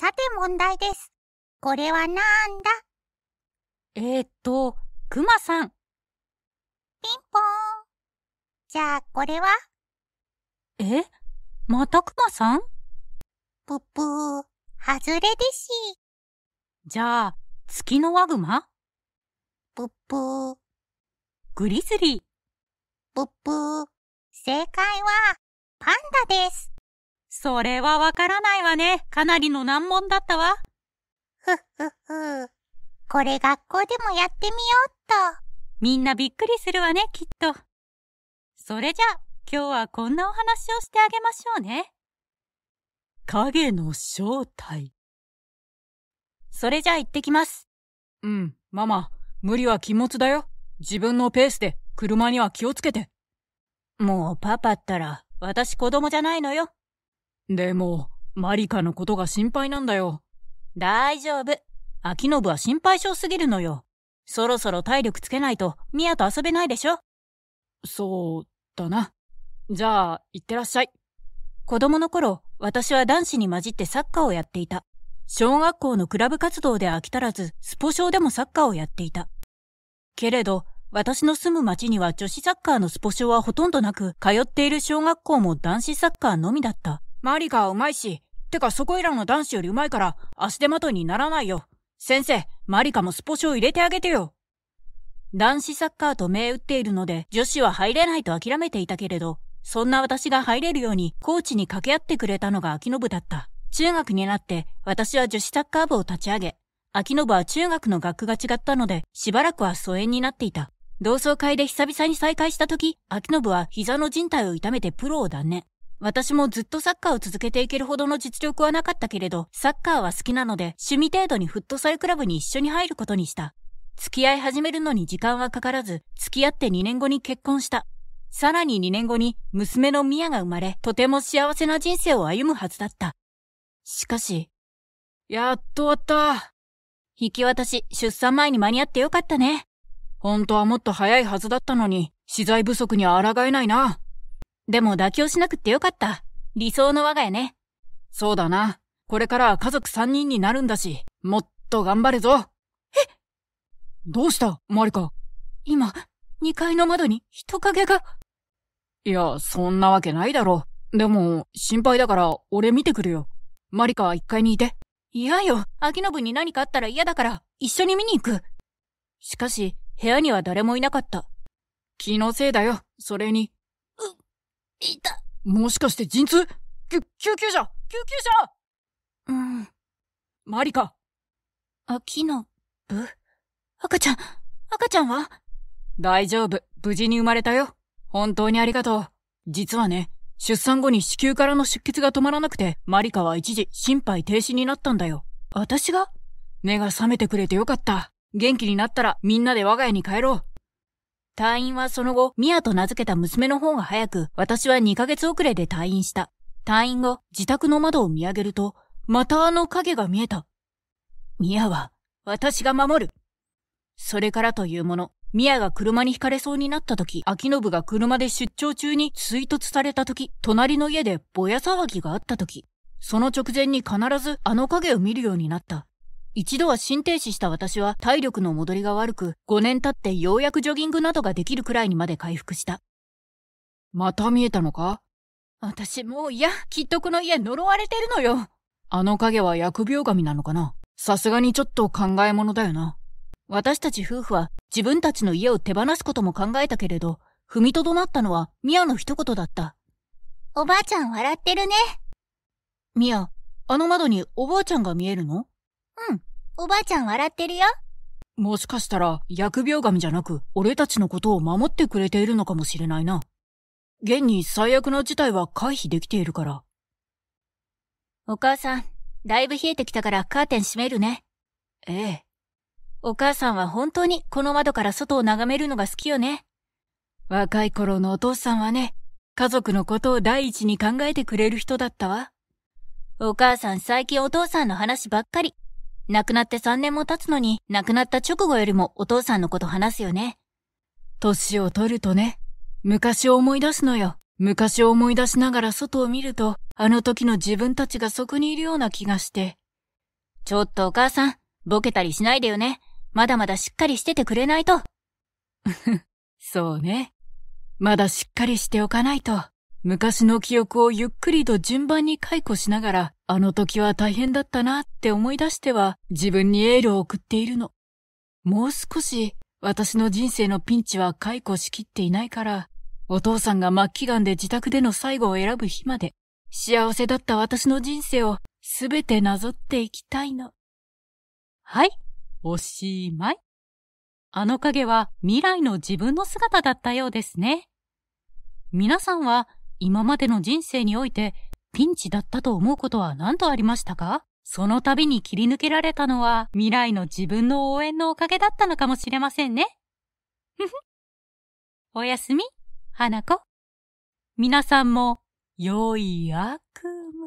さて問題です。これはなんだえー、っと、くまさん。ピンポーン。じゃあ、これはえまたくまさんぷぷー、はずれですし。じゃあ、月のワグマぷぷー。グリズリー。ぷぷー。正解は、パンダです。それはわからないわね。かなりの難問だったわ。ふっふっふ。これ学校でもやってみようっと。みんなびっくりするわね、きっと。それじゃあ、今日はこんなお話をしてあげましょうね。影の正体。それじゃあ行ってきます。うん、ママ、無理は禁物だよ。自分のペースで、車には気をつけて。もうパパったら、私子供じゃないのよ。でも、マリカのことが心配なんだよ。大丈夫。秋信は心配性すぎるのよ。そろそろ体力つけないと、ミアと遊べないでしょそう、だな。じゃあ、行ってらっしゃい。子供の頃、私は男子に混じってサッカーをやっていた。小学校のクラブ活動で飽き足らず、スポ少でもサッカーをやっていた。けれど、私の住む町には女子サッカーのスポ少はほとんどなく、通っている小学校も男子サッカーのみだった。マリカはうまいし、てかそこいらの男子よりうまいから、足手まといにならないよ。先生、マリカもスポショを入れてあげてよ。男子サッカーと銘打っているので、女子は入れないと諦めていたけれど、そんな私が入れるようにコーチに掛け合ってくれたのが秋信だった。中学になって私は女子サッカー部を立ち上げ、秋信は中学の学区が違ったので、しばらくは疎遠になっていた。同窓会で久々に再会した時、秋信は膝の靭帯を痛めてプロを断念。私もずっとサッカーを続けていけるほどの実力はなかったけれど、サッカーは好きなので、趣味程度にフットサルクラブに一緒に入ることにした。付き合い始めるのに時間はかからず、付き合って2年後に結婚した。さらに2年後に娘のミヤが生まれ、とても幸せな人生を歩むはずだった。しかし、やっと終わった。引き渡し、出産前に間に合ってよかったね。本当はもっと早いはずだったのに、資材不足に抗えないな。でも妥協しなくてよかった。理想の我が家ね。そうだな。これから家族3人になるんだし、もっと頑張るぞ。えどうしたマリカ。今、2階の窓に人影が。いや、そんなわけないだろ。でも、心配だから俺見てくるよ。マリカは1階にいて。嫌よ。秋信に何かあったら嫌だから、一緒に見に行く。しかし、部屋には誰もいなかった。気のせいだよ。それに、いた。もしかして陣痛救急車救急車うん。マリカ。あ、木の、ぶ赤ちゃん、赤ちゃんは大丈夫。無事に生まれたよ。本当にありがとう。実はね、出産後に子宮からの出血が止まらなくて、マリカは一時心肺停止になったんだよ。私が目が覚めてくれてよかった。元気になったらみんなで我が家に帰ろう。退院はその後、ミアと名付けた娘の方が早く、私は2ヶ月遅れで退院した。退院後、自宅の窓を見上げると、またあの影が見えた。ミアは、私が守る。それからというもの、ミアが車にひかれそうになった時、秋信が車で出張中に追突された時、隣の家でぼや騒ぎがあった時、その直前に必ずあの影を見るようになった。一度は心停止した私は体力の戻りが悪く、5年経ってようやくジョギングなどができるくらいにまで回復した。また見えたのか私もういや、きっとこの家呪われてるのよ。あの影は疫病神なのかなさすがにちょっと考え物だよな。私たち夫婦は自分たちの家を手放すことも考えたけれど、踏みとどまったのはミアの一言だった。おばあちゃん笑ってるね。ミア、あの窓におばあちゃんが見えるのうん。おばあちゃん笑ってるよ。もしかしたら、疫病神じゃなく、俺たちのことを守ってくれているのかもしれないな。現に最悪の事態は回避できているから。お母さん、だいぶ冷えてきたからカーテン閉めるね。ええ。お母さんは本当にこの窓から外を眺めるのが好きよね。若い頃のお父さんはね、家族のことを第一に考えてくれる人だったわ。お母さん最近お父さんの話ばっかり。亡くなって3年も経つのに、亡くなった直後よりもお父さんのこと話すよね。歳を取るとね、昔を思い出すのよ。昔を思い出しながら外を見ると、あの時の自分たちがそこにいるような気がして。ちょっとお母さん、ボケたりしないでよね。まだまだしっかりしててくれないと。そうね。まだしっかりしておかないと。昔の記憶をゆっくりと順番に解雇しながら、あの時は大変だったなって思い出しては自分にエールを送っているの。もう少し私の人生のピンチは解雇しきっていないから、お父さんが末期癌で自宅での最後を選ぶ日まで、幸せだった私の人生をすべてなぞっていきたいの。はい、おしまい。あの影は未来の自分の姿だったようですね。皆さんは今までの人生においてピンチだったと思うことは何度ありましたかその度に切り抜けられたのは未来の自分の応援のおかげだったのかもしれませんね。ふふ。おやすみ、花子。皆さんも、良い悪夢。